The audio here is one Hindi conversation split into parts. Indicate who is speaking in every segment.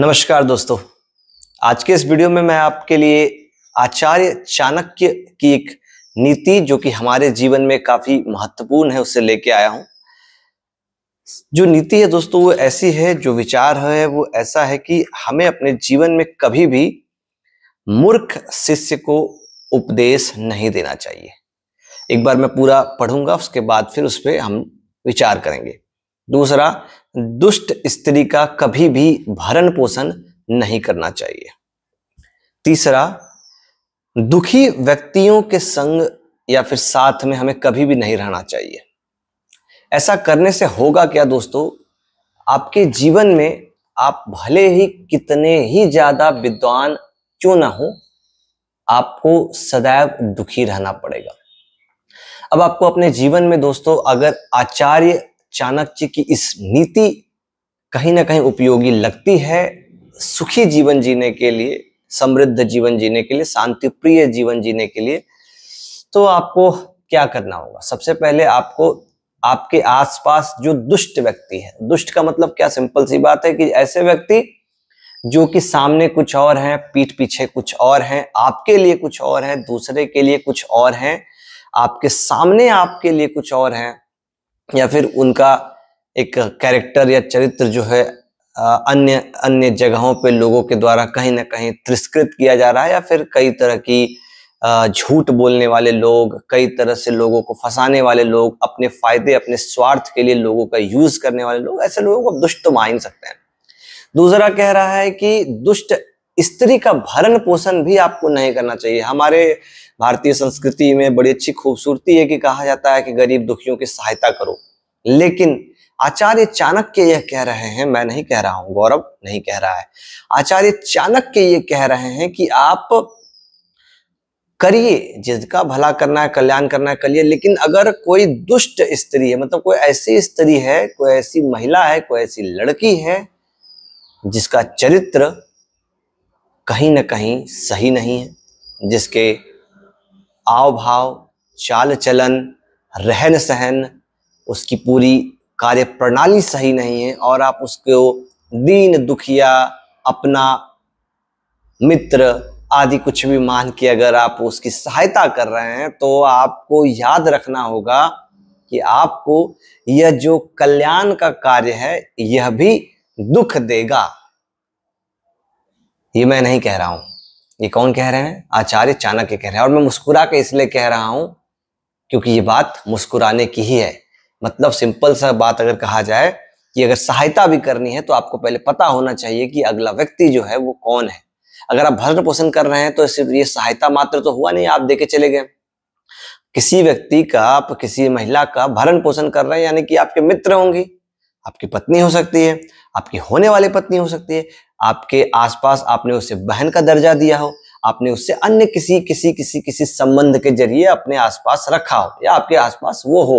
Speaker 1: नमस्कार दोस्तों आज के इस वीडियो में मैं आपके लिए आचार्य चाणक्य की एक नीति जो कि हमारे जीवन में काफी महत्वपूर्ण है उसे लेके आया हूं जो नीति है दोस्तों वो ऐसी है जो विचार है वो ऐसा है कि हमें अपने जीवन में कभी भी मूर्ख शिष्य को उपदेश नहीं देना चाहिए एक बार मैं पूरा पढ़ूंगा उसके बाद फिर उस पर हम विचार करेंगे दूसरा दुष्ट स्त्री का कभी भी भरण पोषण नहीं करना चाहिए तीसरा दुखी व्यक्तियों के संग या फिर साथ में हमें कभी भी नहीं रहना चाहिए ऐसा करने से होगा क्या दोस्तों आपके जीवन में आप भले ही कितने ही ज्यादा विद्वान क्यों ना हो आपको सदैव दुखी रहना पड़ेगा अब आपको अपने जीवन में दोस्तों अगर आचार्य चाणक्य की इस नीति कहीं ना कहीं उपयोगी लगती है सुखी जीवन जीने के लिए समृद्ध जीवन जीने के लिए शांति प्रिय जीवन जीने के लिए तो आपको क्या करना होगा सबसे पहले आपको आपके आसपास जो दुष्ट व्यक्ति है दुष्ट का मतलब क्या सिंपल सी बात है कि ऐसे व्यक्ति जो कि सामने कुछ और हैं पीठ पीछे कुछ और हैं आपके लिए कुछ और हैं दूसरे के लिए कुछ और हैं आपके सामने आपके लिए कुछ और हैं या फिर उनका एक कैरेक्टर या चरित्र जो है अन्य अन्य जगहों पे लोगों के द्वारा कहीं ना कहीं तिरस्कृत किया जा रहा है या फिर कई तरह की झूठ बोलने वाले लोग कई तरह से लोगों को फंसाने वाले लोग अपने फायदे अपने स्वार्थ के लिए लोगों का यूज करने वाले लोग ऐसे लोगों को दुष्ट तो मान सकते हैं दूसरा कह रहा है कि दुष्ट स्त्री का भरण पोषण भी आपको नहीं करना चाहिए हमारे भारतीय संस्कृति में बड़ी अच्छी खूबसूरती है कि कहा जाता है कि गरीब दुखियों की सहायता करो लेकिन आचार्य चाणक्य यह कह रहे हैं मैं नहीं कह रहा हूं गौरव नहीं कह रहा है आचार्य चाणक्य ये कह रहे हैं कि आप करिए जिसका भला करना है कल्याण करना है करिए लेकिन अगर कोई दुष्ट स्त्री है मतलब कोई ऐसी स्त्री है कोई ऐसी महिला है कोई ऐसी लड़की है जिसका चरित्र कहीं ना कहीं सही नहीं है जिसके आव भाव चाल चलन रहन सहन उसकी पूरी कार्य प्रणाली सही नहीं है और आप उसको दीन दुखिया अपना मित्र आदि कुछ भी मान के अगर आप उसकी सहायता कर रहे हैं तो आपको याद रखना होगा कि आपको यह जो कल्याण का कार्य है यह भी दुख देगा ये मैं नहीं कह रहा हूँ ये कौन कह रहे हैं आचार्य चाणक्य कह रहे हैं और मैं मुस्कुरा के इसलिए कह रहा हूँ क्योंकि ये बात मुस्कुराने की ही है मतलब सिंपल सा बात अगर कहा जाए कि अगर सहायता भी करनी है तो आपको पहले पता होना चाहिए कि अगला व्यक्ति जो है वो कौन है अगर आप भरण पोषण कर रहे हैं तो सिर्फ ये सहायता मात्र तो हुआ नहीं आप के चले गए किसी व्यक्ति का आप किसी महिला का भरण पोषण कर रहे हैं यानी कि आपके मित्र होंगी आपकी पत्नी हो सकती है आपकी होने वाली पत्नी हो सकती है आपके आसपास आपने उसे बहन का दर्जा दिया हो आपने उससे अन्य किसी किसी किसी किसी संबंध के जरिए अपने आसपास रखा हो या आपके आसपास वो हो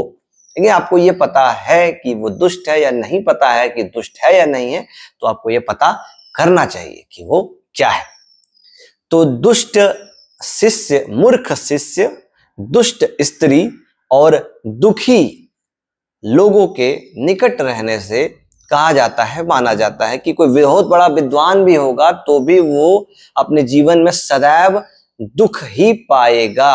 Speaker 1: लेकिन आपको ये पता है कि वो दुष्ट है या नहीं पता है कि दुष्ट है या नहीं है तो आपको ये पता करना चाहिए कि वो क्या है तो दुष्ट शिष्य मूर्ख शिष्य दुष्ट स्त्री और दुखी लोगों के निकट रहने से कहा जाता है माना जाता है कि कोई बहुत बड़ा विद्वान भी होगा तो भी वो अपने जीवन में सदैव दुख ही पाएगा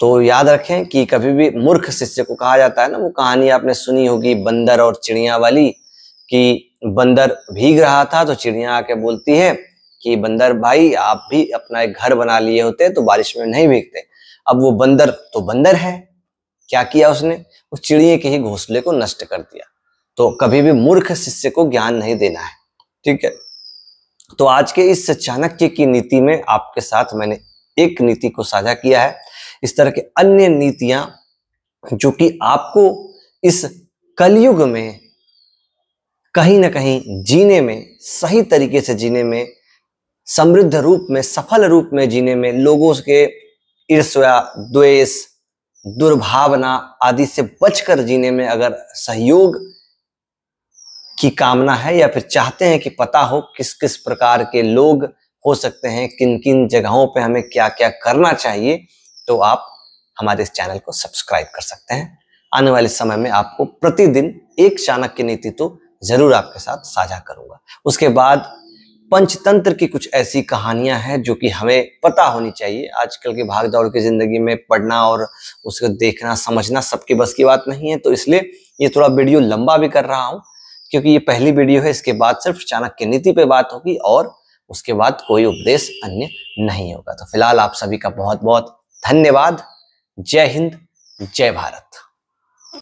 Speaker 1: तो याद रखें कि कभी भी मूर्ख शिष्य को कहा जाता है ना वो कहानी आपने सुनी होगी बंदर और चिड़िया वाली कि बंदर भीग रहा था तो चिड़िया आके बोलती है कि बंदर भाई आप भी अपना एक घर बना लिए होते तो बारिश में नहीं भीगते अब वो बंदर तो बंदर है क्या किया उसने उस चिड़िए के ही घोंसले को नष्ट कर दिया तो कभी भी मूर्ख शिष्य को ज्ञान नहीं देना है ठीक है तो आज के इस चाणक्य की नीति में आपके साथ मैंने एक नीति को साझा किया है इस तरह के अन्य नीतियां जो कि आपको इस कलयुग में कहीं ना कहीं जीने में सही तरीके से जीने में समृद्ध रूप में सफल रूप में जीने में लोगों के ईर्ष्या द्वेष दुर्भावना आदि से बचकर जीने में अगर सहयोग की कामना है या फिर चाहते हैं कि पता हो किस किस प्रकार के लोग हो सकते हैं किन किन जगहों पे हमें क्या क्या करना चाहिए तो आप हमारे इस चैनल को सब्सक्राइब कर सकते हैं आने वाले समय में आपको प्रतिदिन एक चाणक्य नीति तो जरूर आपके साथ साझा करूंगा उसके बाद पंचतंत्र की कुछ ऐसी कहानियां हैं जो कि हमें पता होनी चाहिए आजकल के भाग दौड़ की जिंदगी में पढ़ना और उसको देखना समझना सबके बस की बात नहीं है तो इसलिए ये थोड़ा वीडियो लंबा भी कर रहा हूँ क्योंकि ये पहली वीडियो है इसके बाद सिर्फ चाणक्य नीति पे बात होगी और उसके बाद कोई उपदेश अन्य नहीं होगा तो फिलहाल आप सभी का बहुत बहुत धन्यवाद जय हिंद जय भारत